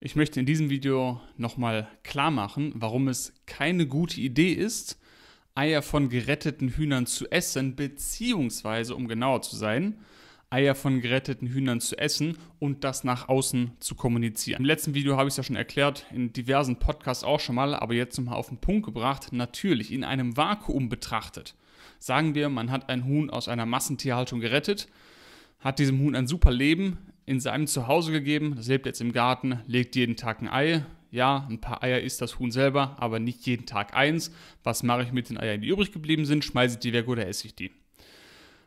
Ich möchte in diesem Video nochmal klar machen, warum es keine gute Idee ist, Eier von geretteten Hühnern zu essen, beziehungsweise, um genauer zu sein, Eier von geretteten Hühnern zu essen und das nach außen zu kommunizieren. Im letzten Video habe ich es ja schon erklärt, in diversen Podcasts auch schon mal, aber jetzt nochmal auf den Punkt gebracht, natürlich in einem Vakuum betrachtet. Sagen wir, man hat ein Huhn aus einer Massentierhaltung gerettet, hat diesem Huhn ein super Leben, in seinem Zuhause gegeben. Das lebt jetzt im Garten, legt jeden Tag ein Ei. Ja, ein paar Eier isst das Huhn selber, aber nicht jeden Tag eins. Was mache ich mit den Eiern, die übrig geblieben sind? Schmeiße ich die weg oder esse ich die?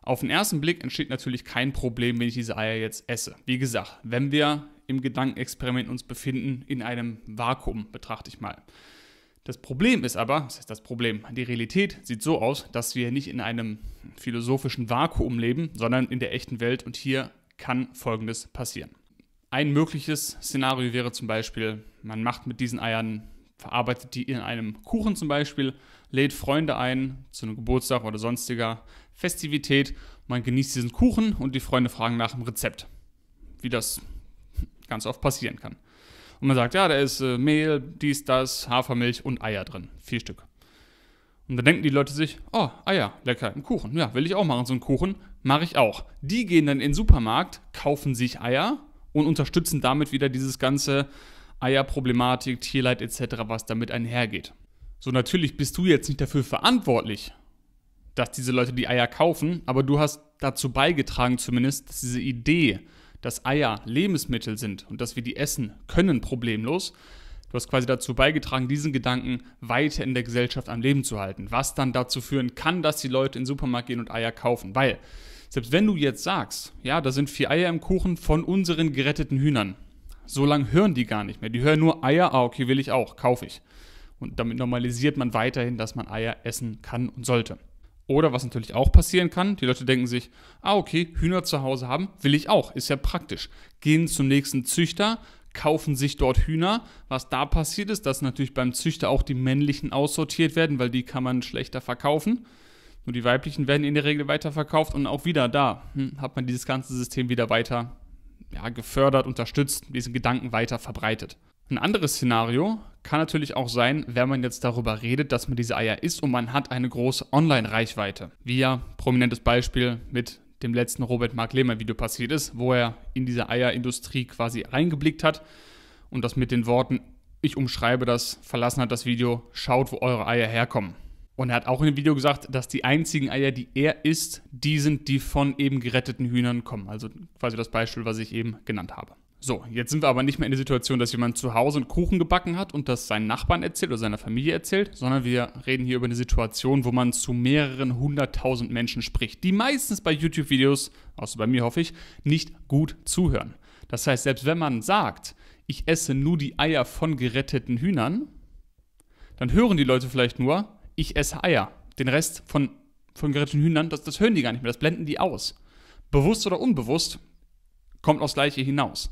Auf den ersten Blick entsteht natürlich kein Problem, wenn ich diese Eier jetzt esse. Wie gesagt, wenn wir im Gedankenexperiment uns befinden, in einem Vakuum, betrachte ich mal. Das Problem ist aber, was ist das Problem? Die Realität sieht so aus, dass wir nicht in einem philosophischen Vakuum leben, sondern in der echten Welt und hier kann Folgendes passieren. Ein mögliches Szenario wäre zum Beispiel, man macht mit diesen Eiern, verarbeitet die in einem Kuchen zum Beispiel, lädt Freunde ein zu einem Geburtstag oder sonstiger Festivität, man genießt diesen Kuchen und die Freunde fragen nach dem Rezept, wie das ganz oft passieren kann. Und man sagt, ja, da ist äh, Mehl, dies, das, Hafermilch und Eier drin, vier Stück. Und dann denken die Leute sich, oh, ah ja, lecker, ein Kuchen. Ja, will ich auch machen, so einen Kuchen. Mache ich auch. Die gehen dann in den Supermarkt, kaufen sich Eier und unterstützen damit wieder dieses ganze Eierproblematik, Tierleid etc., was damit einhergeht. So, natürlich bist du jetzt nicht dafür verantwortlich, dass diese Leute die Eier kaufen, aber du hast dazu beigetragen zumindest, dass diese Idee, dass Eier Lebensmittel sind und dass wir die essen können problemlos, Du hast quasi dazu beigetragen, diesen Gedanken weiter in der Gesellschaft am Leben zu halten, was dann dazu führen kann, dass die Leute in den Supermarkt gehen und Eier kaufen. Weil, selbst wenn du jetzt sagst, ja, da sind vier Eier im Kuchen von unseren geretteten Hühnern, so lange hören die gar nicht mehr. Die hören nur Eier, ah, okay, will ich auch, kaufe ich. Und damit normalisiert man weiterhin, dass man Eier essen kann und sollte. Oder was natürlich auch passieren kann, die Leute denken sich, ah okay, Hühner zu Hause haben, will ich auch, ist ja praktisch. Gehen zum nächsten Züchter, kaufen sich dort Hühner. Was da passiert ist, dass natürlich beim Züchter auch die männlichen aussortiert werden, weil die kann man schlechter verkaufen. Nur die weiblichen werden in der Regel weiterverkauft und auch wieder da hm, hat man dieses ganze System wieder weiter ja, gefördert, unterstützt, diesen Gedanken weiter verbreitet. Ein anderes Szenario kann natürlich auch sein, wenn man jetzt darüber redet, dass man diese Eier isst und man hat eine große Online-Reichweite. Wie ja, prominentes Beispiel mit dem letzten Robert Mark Lehmann Video passiert ist, wo er in diese Eierindustrie quasi reingeblickt hat und das mit den Worten, ich umschreibe das, verlassen hat das Video, schaut, wo eure Eier herkommen. Und er hat auch in dem Video gesagt, dass die einzigen Eier, die er isst, die sind, die von eben geretteten Hühnern kommen. Also quasi das Beispiel, was ich eben genannt habe. So, jetzt sind wir aber nicht mehr in der Situation, dass jemand zu Hause einen Kuchen gebacken hat und das seinen Nachbarn erzählt oder seiner Familie erzählt, sondern wir reden hier über eine Situation, wo man zu mehreren hunderttausend Menschen spricht, die meistens bei YouTube-Videos, außer bei mir hoffe ich, nicht gut zuhören. Das heißt, selbst wenn man sagt, ich esse nur die Eier von geretteten Hühnern, dann hören die Leute vielleicht nur, ich esse Eier. Den Rest von, von geretteten Hühnern, das, das hören die gar nicht mehr, das blenden die aus. Bewusst oder unbewusst kommt aufs Gleiche hinaus.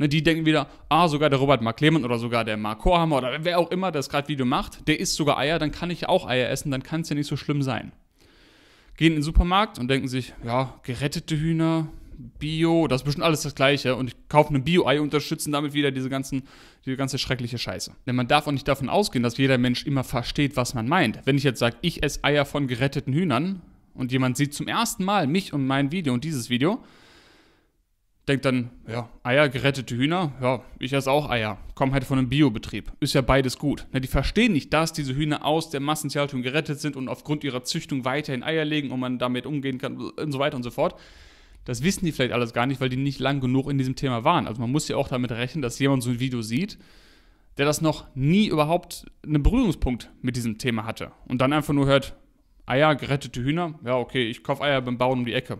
Ne, die denken wieder, ah, sogar der Robert Mark Lehmann oder sogar der Mark Kohammer oder wer auch immer das gerade Video macht, der isst sogar Eier, dann kann ich auch Eier essen, dann kann es ja nicht so schlimm sein. Gehen in den Supermarkt und denken sich, ja, gerettete Hühner, Bio, das ist bestimmt alles das Gleiche und ich kaufe eine Bio-Ei und unterstützen damit wieder diese, ganzen, diese ganze schreckliche Scheiße. Denn man darf auch nicht davon ausgehen, dass jeder Mensch immer versteht, was man meint. Wenn ich jetzt sage, ich esse Eier von geretteten Hühnern und jemand sieht zum ersten Mal mich und mein Video und dieses Video, denkt dann, ja, Eier, gerettete Hühner, ja, ich esse auch Eier, komm halt von einem Biobetrieb. Ist ja beides gut. Na, ne, die verstehen nicht, dass diese Hühner aus der Massentierhaltung gerettet sind und aufgrund ihrer Züchtung weiterhin Eier legen und man damit umgehen kann und so weiter und so fort. Das wissen die vielleicht alles gar nicht, weil die nicht lang genug in diesem Thema waren. Also man muss ja auch damit rechnen, dass jemand so ein Video sieht, der das noch nie überhaupt einen Berührungspunkt mit diesem Thema hatte und dann einfach nur hört, Eier, gerettete Hühner, ja okay, ich kaufe Eier beim Bauen um die Ecke,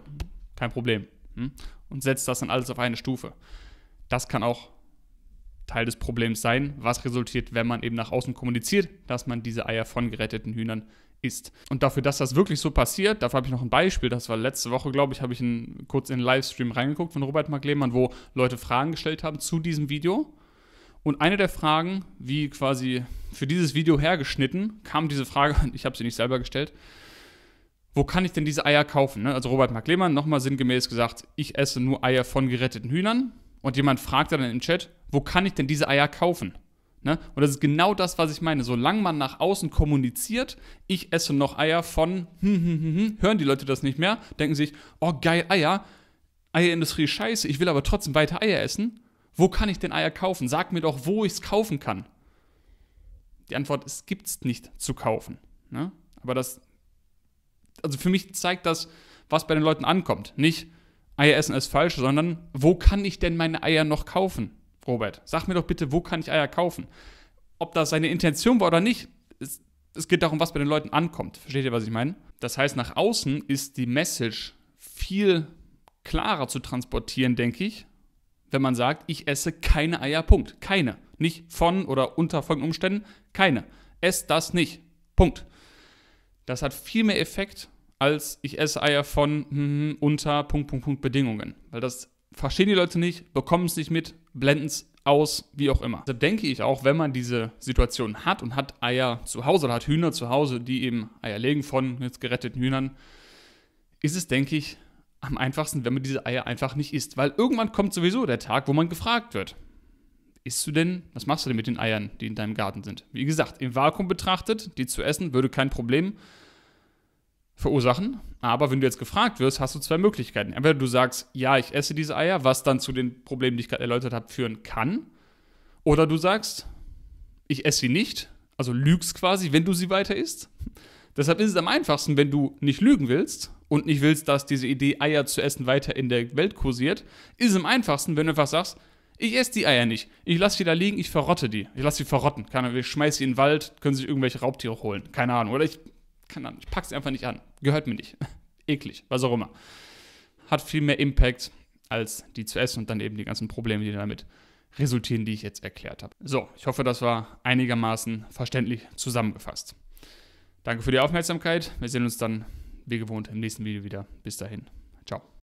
kein Problem. Hm? und setzt das dann alles auf eine Stufe. Das kann auch Teil des Problems sein, was resultiert, wenn man eben nach außen kommuniziert, dass man diese Eier von geretteten Hühnern isst. Und dafür, dass das wirklich so passiert, dafür habe ich noch ein Beispiel. Das war letzte Woche, glaube ich, habe ich in, kurz in einen Livestream reingeguckt von Robert Mark wo Leute Fragen gestellt haben zu diesem Video. Und eine der Fragen, wie quasi für dieses Video hergeschnitten, kam diese Frage, ich habe sie nicht selber gestellt, wo kann ich denn diese Eier kaufen? Ne? Also Robert Mark-Lehmann nochmal sinngemäß gesagt, ich esse nur Eier von geretteten Hühnern. Und jemand fragt dann im Chat, wo kann ich denn diese Eier kaufen? Ne? Und das ist genau das, was ich meine. Solange man nach außen kommuniziert, ich esse noch Eier von, hm, hm, hm, hm, hören die Leute das nicht mehr, denken sich, oh geil, Eier, Eierindustrie scheiße, ich will aber trotzdem weiter Eier essen. Wo kann ich denn Eier kaufen? Sag mir doch, wo ich es kaufen kann. Die Antwort ist, gibt es nicht zu kaufen. Ne? Aber das also für mich zeigt das, was bei den Leuten ankommt. Nicht Eier essen ist falsch, sondern wo kann ich denn meine Eier noch kaufen, Robert? Sag mir doch bitte, wo kann ich Eier kaufen? Ob das seine Intention war oder nicht, es, es geht darum, was bei den Leuten ankommt. Versteht ihr, was ich meine? Das heißt, nach außen ist die Message viel klarer zu transportieren, denke ich, wenn man sagt, ich esse keine Eier, Punkt. Keine. Nicht von oder unter folgenden Umständen, keine. Esst das nicht. Punkt. Das hat viel mehr Effekt, als ich esse Eier von hm, hm, unter Punkt, Punkt, Punkt Bedingungen. Weil das verstehen die Leute nicht, bekommen es nicht mit, blenden es aus, wie auch immer. Deshalb denke ich auch, wenn man diese Situation hat und hat Eier zu Hause oder hat Hühner zu Hause, die eben Eier legen von jetzt geretteten Hühnern, ist es, denke ich, am einfachsten, wenn man diese Eier einfach nicht isst. Weil irgendwann kommt sowieso der Tag, wo man gefragt wird isst du denn, was machst du denn mit den Eiern, die in deinem Garten sind? Wie gesagt, im Vakuum betrachtet, die zu essen, würde kein Problem verursachen. Aber wenn du jetzt gefragt wirst, hast du zwei Möglichkeiten. Entweder du sagst, ja, ich esse diese Eier, was dann zu den Problemen, die ich gerade erläutert habe, führen kann. Oder du sagst, ich esse sie nicht, also lügst quasi, wenn du sie weiter isst. Deshalb ist es am einfachsten, wenn du nicht lügen willst und nicht willst, dass diese Idee, Eier zu essen, weiter in der Welt kursiert, ist es am einfachsten, wenn du einfach sagst, ich esse die Eier nicht. Ich lasse sie da liegen, ich verrotte die. Ich lasse sie verrotten. Keine Ahnung, ich schmeiße sie in den Wald, können sich irgendwelche Raubtiere holen. Keine Ahnung. Oder ich, keine Ahnung, ich packe sie einfach nicht an. Gehört mir nicht. Eklig, was auch immer. Hat viel mehr Impact, als die zu essen und dann eben die ganzen Probleme, die damit resultieren, die ich jetzt erklärt habe. So, ich hoffe, das war einigermaßen verständlich zusammengefasst. Danke für die Aufmerksamkeit. Wir sehen uns dann wie gewohnt im nächsten Video wieder. Bis dahin. Ciao.